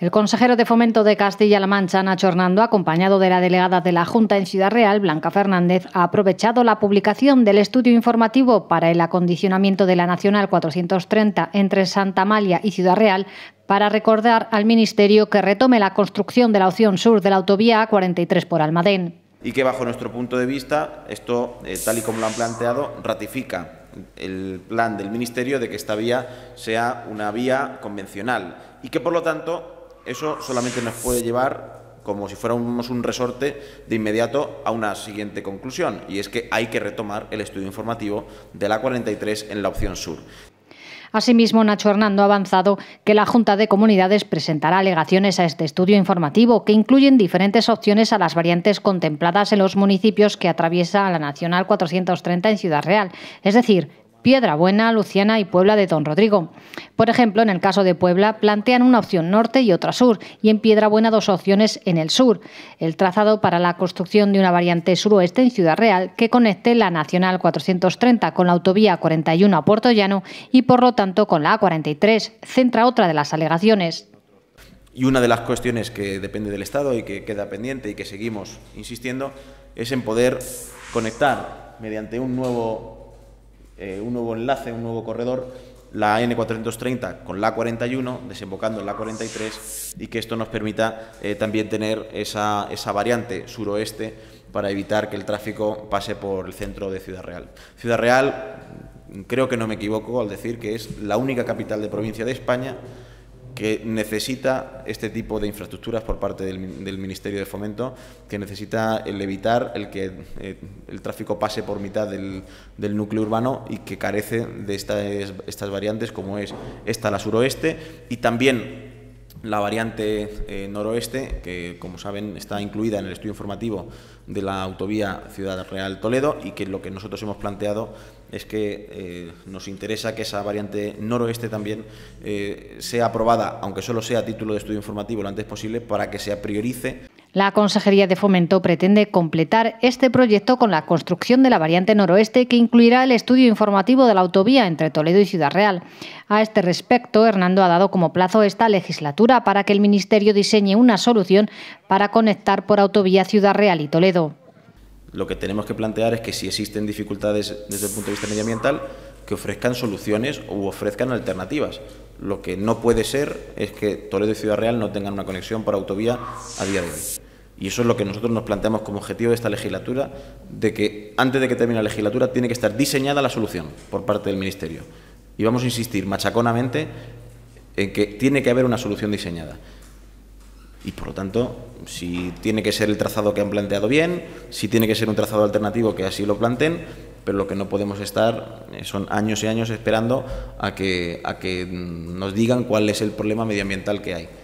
El consejero de Fomento de Castilla-La Mancha, Nacho Hernando, acompañado de la delegada de la Junta en Ciudad Real, Blanca Fernández, ha aprovechado la publicación del estudio informativo para el acondicionamiento de la Nacional 430 entre Santa Amalia y Ciudad Real para recordar al Ministerio que retome la construcción de la opción sur de la autovía A43 por Almadén. Y que bajo nuestro punto de vista, esto, eh, tal y como lo han planteado, ratifica el plan del Ministerio de que esta vía sea una vía convencional y que, por lo tanto, eso solamente nos puede llevar como si fuéramos un resorte de inmediato a una siguiente conclusión, y es que hay que retomar el estudio informativo de la 43 en la opción sur. Asimismo, Nacho Hernando ha avanzado que la Junta de Comunidades presentará alegaciones a este estudio informativo que incluyen diferentes opciones a las variantes contempladas en los municipios que atraviesa la Nacional 430 en Ciudad Real, es decir, Piedra Buena, Luciana y Puebla de Don Rodrigo. Por ejemplo, en el caso de Puebla, plantean una opción norte y otra sur, y en Piedra Buena dos opciones en el sur. El trazado para la construcción de una variante suroeste en Ciudad Real que conecte la Nacional 430 con la autovía 41 a Puerto Llano y por lo tanto con la A43, centra otra de las alegaciones. Y una de las cuestiones que depende del Estado y que queda pendiente y que seguimos insistiendo es en poder conectar mediante un nuevo eh, un nuevo enlace, un nuevo corredor, la N430 con la 41, desembocando en la 43, y que esto nos permita eh, también tener esa, esa variante suroeste para evitar que el tráfico pase por el centro de Ciudad Real. Ciudad Real, creo que no me equivoco al decir que es la única capital de provincia de España que necesita este tipo de infraestructuras por parte del, Ministerio de Fomento, que necesita evitar el que eh, el tráfico pase por mitad del, núcleo urbano y que carece de estas, estas variantes como es esta la suroeste y también la variante eh, noroeste, que como saben está incluida en el estudio informativo de la autovía Ciudad Real-Toledo y que lo que nosotros hemos planteado es que eh, nos interesa que esa variante noroeste también eh, sea aprobada, aunque solo sea a título de estudio informativo lo antes posible, para que se priorice la Consejería de Fomento pretende completar este proyecto con la construcción de la variante noroeste que incluirá el estudio informativo de la autovía entre Toledo y Ciudad Real. A este respecto, Hernando ha dado como plazo esta legislatura para que el Ministerio diseñe una solución para conectar por autovía Ciudad Real y Toledo. Lo que tenemos que plantear es que si existen dificultades desde el punto de vista medioambiental, que ofrezcan soluciones u ofrezcan alternativas. Lo que no puede ser es que Toledo y Ciudad Real no tengan una conexión por autovía a día de hoy. Y eso es lo que nosotros nos planteamos como objetivo de esta legislatura, de que antes de que termine la legislatura tiene que estar diseñada la solución por parte del Ministerio. Y vamos a insistir machaconamente en que tiene que haber una solución diseñada. Y por lo tanto, si tiene que ser el trazado que han planteado bien, si tiene que ser un trazado alternativo que así lo planteen, pero lo que no podemos estar eh, son años y años esperando a que, a que mm, nos digan cuál es el problema medioambiental que hay.